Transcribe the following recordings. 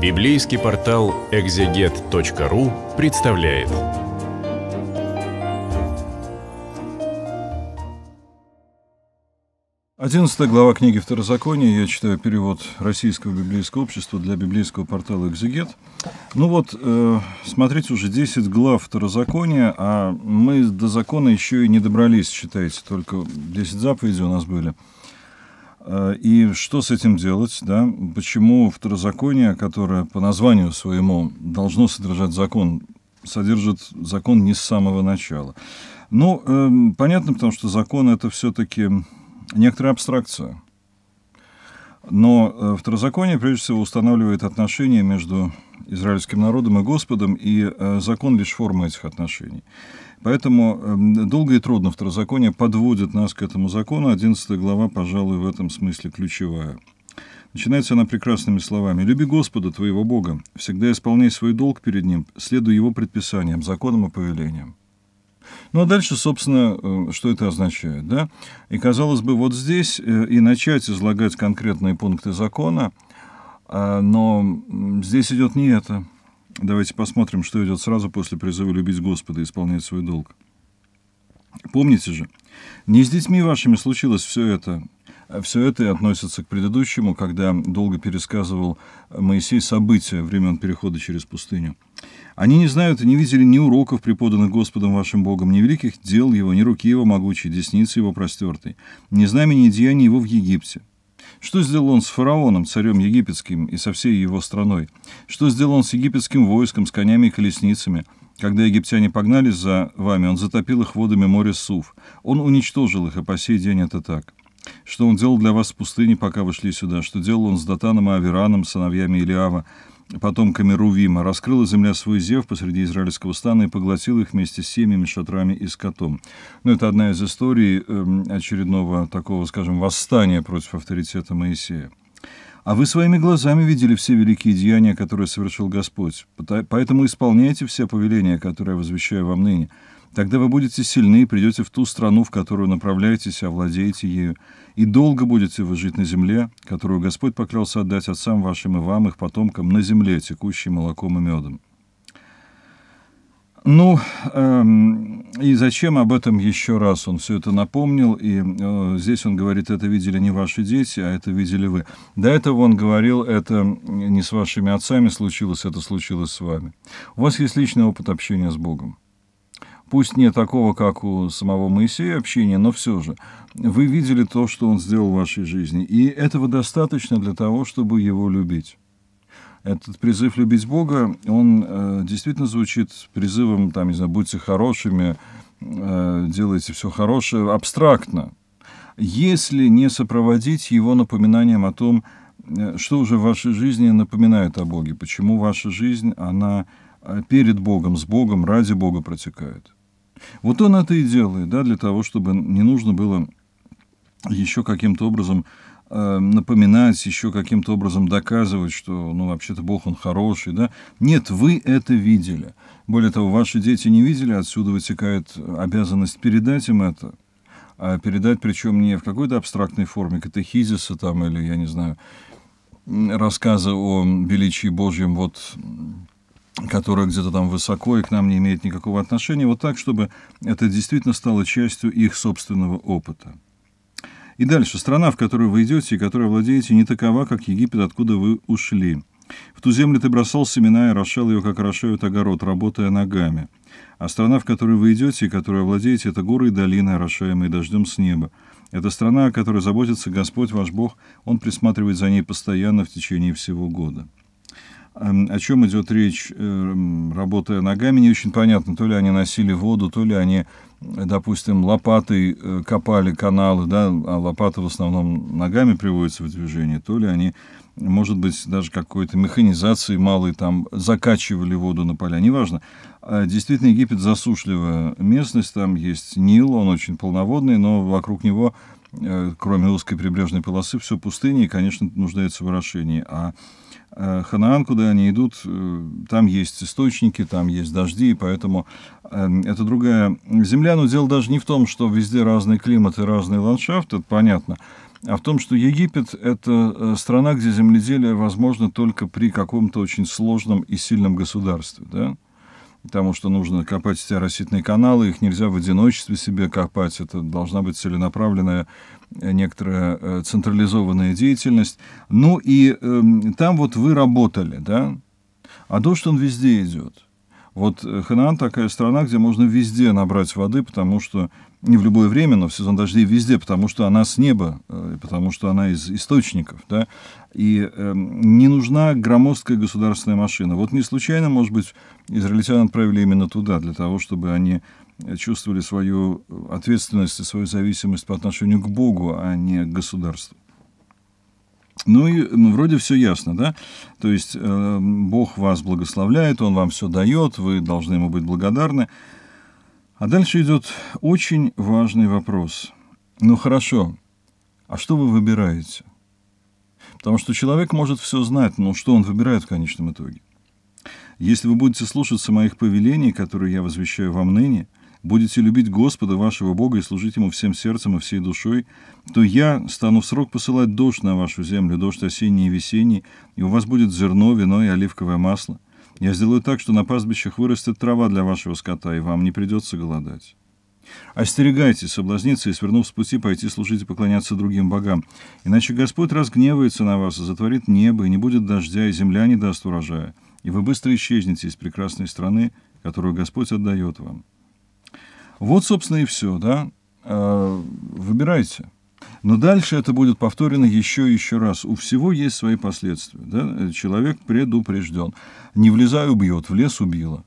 Библейский портал экзегет.ру представляет. Одиннадцатая глава книги Второзакония. Я читаю перевод Российского библейского общества для библейского портала «Экзегет». Ну вот, э, смотрите, уже 10 глав Второзакония, а мы до закона еще и не добрались, считайте, только 10 заповедей у нас были – Э, и что с этим делать? Да? Почему второзаконие, которое по названию своему должно содержать закон, содержит закон не с самого начала? Ну, эм, понятно, потому что закон – это все-таки некоторая абстракция. Но э, второзаконие, прежде всего, устанавливает отношения между израильским народом и Господом, и э, закон лишь форма этих отношений. Поэтому эм, долго и трудно второзаконие подводит нас к этому закону. 11 глава, пожалуй, в этом смысле ключевая. Начинается она прекрасными словами. «Люби Господа, твоего Бога, всегда исполняй свой долг перед Ним, следуй Его предписаниям, законам и повелениям». Ну а дальше, собственно, э, что это означает? Да? И казалось бы, вот здесь э, и начать излагать конкретные пункты закона, а, но здесь идет не это. Давайте посмотрим, что идет сразу после призыва любить Господа и исполнять свой долг. Помните же, не с детьми вашими случилось все это, все это относится к предыдущему, когда долго пересказывал Моисей события времен перехода через пустыню. Они не знают и не видели ни уроков, преподанных Господом вашим Богом, ни великих дел его, ни руки его могучей, десницы его простертой, ни знамени и деяний его в Египте. Что сделал он с фараоном, царем египетским, и со всей его страной? Что сделал он с египетским войском, с конями и колесницами? Когда египтяне погнались за вами, он затопил их водами моря Сув. Он уничтожил их, и по сей день это так что он делал для вас в пустыне, пока вы шли сюда, что делал он с Датаном и Авераном, сыновьями Илиава, потомками Рувима. Раскрыла земля свой зев посреди израильского стана и поглотила их вместе с семьями, шатрами и скотом. Ну, это одна из историй эм, очередного такого, скажем, восстания против авторитета Моисея. А вы своими глазами видели все великие деяния, которые совершил Господь, поэтому исполняйте все повеления, которые я возвещаю вам ныне, Тогда вы будете сильны придете в ту страну, в которую направляетесь, овладеете ею, и долго будете вы жить на земле, которую Господь поклялся отдать отцам вашим и вам, их потомкам, на земле, текущей молоком и медом. Ну, эм, и зачем об этом еще раз? Он все это напомнил, и э, здесь он говорит, это видели не ваши дети, а это видели вы. До этого он говорил, это не с вашими отцами случилось, это случилось с вами. У вас есть личный опыт общения с Богом. Пусть не такого, как у самого Моисея общения, но все же. Вы видели то, что он сделал в вашей жизни. И этого достаточно для того, чтобы его любить. Этот призыв любить Бога, он э, действительно звучит призывом, там, не знаю, будьте хорошими, э, делайте все хорошее, абстрактно. Если не сопроводить его напоминанием о том, э, что уже в вашей жизни напоминает о Боге, почему ваша жизнь, она э, перед Богом, с Богом, ради Бога протекает. Вот он это и делает, да, для того, чтобы не нужно было еще каким-то образом э, напоминать, еще каким-то образом доказывать, что, ну, вообще-то Бог, Он хороший, да. Нет, вы это видели. Более того, ваши дети не видели, отсюда вытекает обязанность передать им это. А передать, причем не в какой-то абстрактной форме катехизиса там или, я не знаю, рассказы о величии Божьем, вот которая где-то там высоко и к нам не имеет никакого отношения, вот так, чтобы это действительно стало частью их собственного опыта. И дальше. Страна, в которую вы идете и которой владеете, не такова, как Египет, откуда вы ушли. В ту землю ты бросал семена и рашал ее, как орошают огород, работая ногами. А страна, в которую вы идете и которой владеете, это горы и долины, орошаемые дождем с неба. Это страна, о которой заботится Господь ваш Бог, Он присматривает за ней постоянно в течение всего года. Эм, о чем идет речь, э, работая ногами, не очень понятно. То ли они носили воду, то ли они, допустим, лопатой э, копали каналы, да, а лопата в основном ногами приводится в движение, то ли они, может быть, даже какой-то механизации малой там закачивали воду на поля, неважно. А, действительно, Египет засушливая местность, там есть Нил, он очень полноводный, но вокруг него Э, кроме узкой прибрежной полосы, все пустыни и, конечно, нуждается в орошении. А э, Ханаан, куда они идут, э, там есть источники, там есть дожди, и поэтому эм, это другая земля. Но дело даже не в том, что везде разный климат и разный ландшафт, это понятно, а в том, что Египет – это страна, где земледелие возможно только при каком-то очень сложном и сильном государстве, да? потому что нужно копать стеароситные каналы, их нельзя в одиночестве себе копать, это должна быть целенаправленная э, некоторая э, централизованная деятельность. Ну и э, там вот вы работали, да, а дождь он везде идет – вот э, Ханан а такая страна, где можно везде набрать воды, потому что не в любое время, но в сезон дождей везде, потому что она с неба, э, потому что она из источников, да, и э, не нужна громоздкая государственная машина. Вот не случайно, может быть, израильтян отправили именно туда, для того, чтобы они э, чувствовали свою ответственность и свою зависимость по отношению к Богу, а не к государству. Ну и ну, вроде все ясно, да? То есть э, Бог вас благословляет, Он вам все дает, вы должны Ему быть благодарны. А дальше идет очень важный вопрос. Ну хорошо, а что вы выбираете? Потому что человек может все знать, но что он выбирает в конечном итоге? Если вы будете слушаться моих повелений, которые я возвещаю вам ныне – будете любить Господа вашего Бога и служить Ему всем сердцем и всей душой, то я стану в срок посылать дождь на вашу землю, дождь осенний и весенний, и у вас будет зерно, вино и оливковое масло. Я сделаю так, что на пастбищах вырастет трава для вашего скота, и вам не придется голодать. Остерегайтесь соблазниться и, свернув с пути, пойти служить и поклоняться другим богам. Иначе Господь разгневается на вас и затворит небо, и не будет дождя, и земля не даст урожая. И вы быстро исчезнете из прекрасной страны, которую Господь отдает вам. Вот, собственно, и все, да. А, выбирайте. Но дальше это будет повторено еще и еще раз. У всего есть свои последствия. Да? Человек предупрежден. Не влезай, убьет. В лес убило.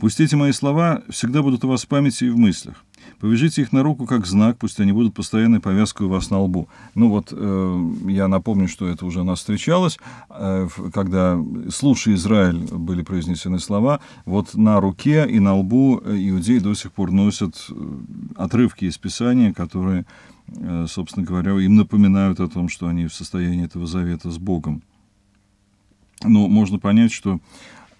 Пусть эти мои слова всегда будут у вас в памяти и в мыслях. Повяжите их на руку как знак, пусть они будут постоянной повязкой у вас на лбу. Ну вот, э, я напомню, что это уже у нас встречалось, э, когда «слушай, Израиль» были произнесены слова. Вот на руке и на лбу э, иудеи до сих пор носят э, отрывки из Писания, которые, э, собственно говоря, им напоминают о том, что они в состоянии этого завета с Богом. Но ну, можно понять, что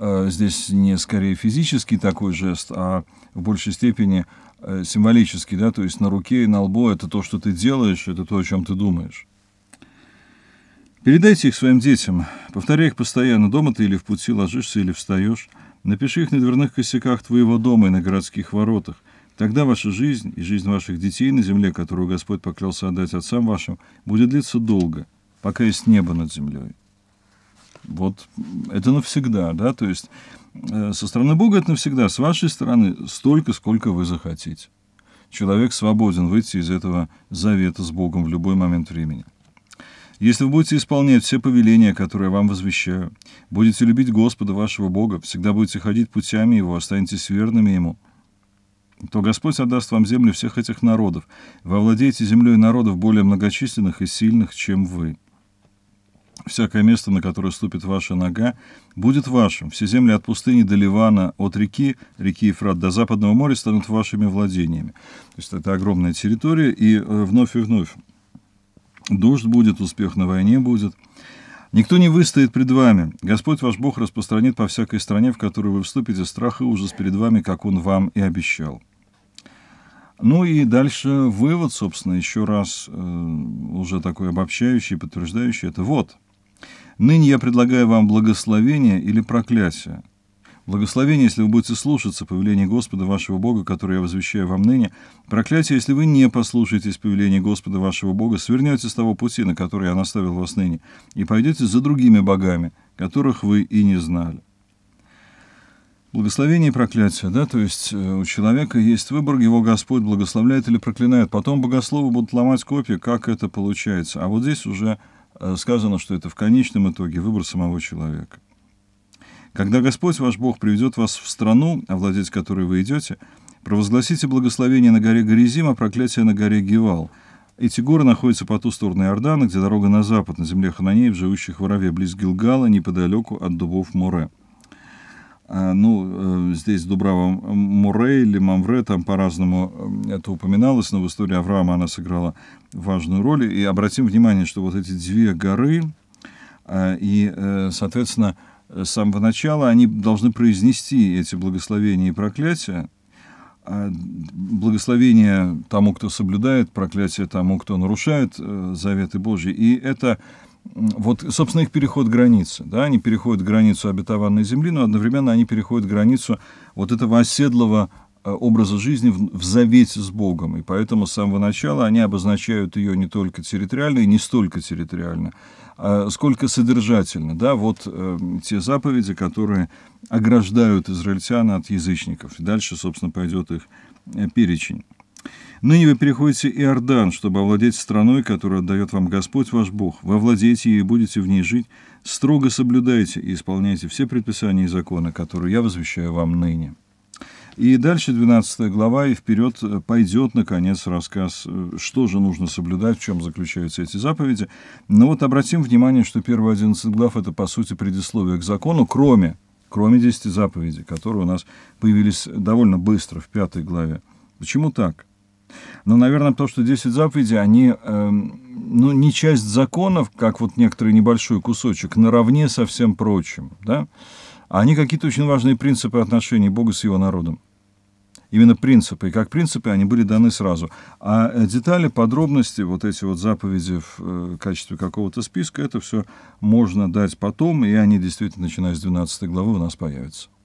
Э, здесь не скорее физический такой жест, а в большей степени э, символический, да, то есть на руке и на лбу это то, что ты делаешь, это то, о чем ты думаешь. Передайте их своим детям, повторяй их постоянно, дома ты или в пути ложишься, или встаешь. Напиши их на дверных косяках твоего дома и на городских воротах. Тогда ваша жизнь и жизнь ваших детей на земле, которую Господь поклялся отдать отцам вашим, будет длиться долго, пока есть небо над землей вот это навсегда, да, то есть э, со стороны Бога это навсегда, с вашей стороны столько, сколько вы захотите. Человек свободен выйти из этого завета с Богом в любой момент времени. Если вы будете исполнять все повеления, которые я вам возвещаю, будете любить Господа вашего Бога, всегда будете ходить путями Его, останетесь верными Ему, то Господь отдаст вам землю всех этих народов. Вы овладеете землей народов более многочисленных и сильных, чем вы. Всякое место, на которое ступит ваша нога, будет вашим. Все земли от пустыни до Ливана, от реки, реки Ефрат до Западного моря станут вашими владениями. То есть это огромная территория, и э, вновь и вновь дождь будет, успех на войне будет. Никто не выстоит пред вами. Господь ваш Бог распространит по всякой стране, в которую вы вступите, страх и ужас перед вами, как Он вам и обещал. Ну и дальше вывод, собственно, еще раз э, уже такой обобщающий, подтверждающий, это вот – Ныне я предлагаю вам благословение или проклятие. Благословение, если вы будете слушаться повеления Господа вашего Бога, которое я возвещаю вам ныне. Проклятие, если вы не послушаетесь повеления Господа вашего Бога, свернете с того пути, на который я наставил вас ныне, и пойдете за другими богами, которых вы и не знали. Благословение и проклятие, да, то есть э, у человека есть выбор, его Господь благословляет или проклинает. Потом богословы будут ломать копии, как это получается. А вот здесь уже Э, сказано, что это в конечном итоге выбор самого человека. Когда Господь ваш Бог приведет вас в страну, овладеть которой вы идете, провозгласите благословение на горе Горизим, а проклятие на горе Гевал. Эти горы находятся по ту сторону Иордана, где дорога на запад, на земле Хананеев, живущих в Ораве, близ Гилгала, неподалеку от дубов Море. Э, ну, э, здесь Дубрава Муре или Мамвре, там по-разному э, это упоминалось, но в истории Авраама она сыграла важную роль. И обратим внимание, что вот эти две горы, и, соответственно, с самого начала они должны произнести эти благословения и проклятия. А, благословение тому, кто соблюдает, проклятие тому, кто нарушает заветы Божьи. И это вот, собственно, их переход границы. Да? Они переходят границу обетованной земли, но одновременно они переходят границу вот этого оседлого э, образа жизни в, в завете с Богом. И поэтому с самого начала они обозначают ее не только территориально и не столько территориально, а сколько содержательно. Да? Вот э, те заповеди, которые ограждают израильтян от язычников. И дальше, собственно, пойдет их э, перечень. Ныне вы переходите Иордан, чтобы овладеть страной, которую отдает вам Господь ваш Бог. Вы овладеете и будете в ней жить. Строго соблюдайте и исполняйте все предписания и законы, которые я возвещаю вам ныне». И дальше 12 глава, и вперед пойдет, наконец, рассказ, э, что же нужно соблюдать, в чем заключаются эти заповеди. Но вот обратим внимание, что первые 11 глав – это, по сути, предисловие к закону, кроме, кроме 10 заповедей, которые у нас появились довольно быстро в пятой главе. Почему так? Но, наверное, то, что 10 заповедей, они, э, ну, не часть законов, как вот некоторый небольшой кусочек, наравне со всем прочим, да? А они какие-то очень важные принципы отношений Бога с его народом. Именно принципы. И как принципы они были даны сразу. А э, детали, подробности, вот эти вот заповеди в э, качестве какого-то списка, это все можно дать потом, и они действительно, начиная с 12 главы, у нас появятся.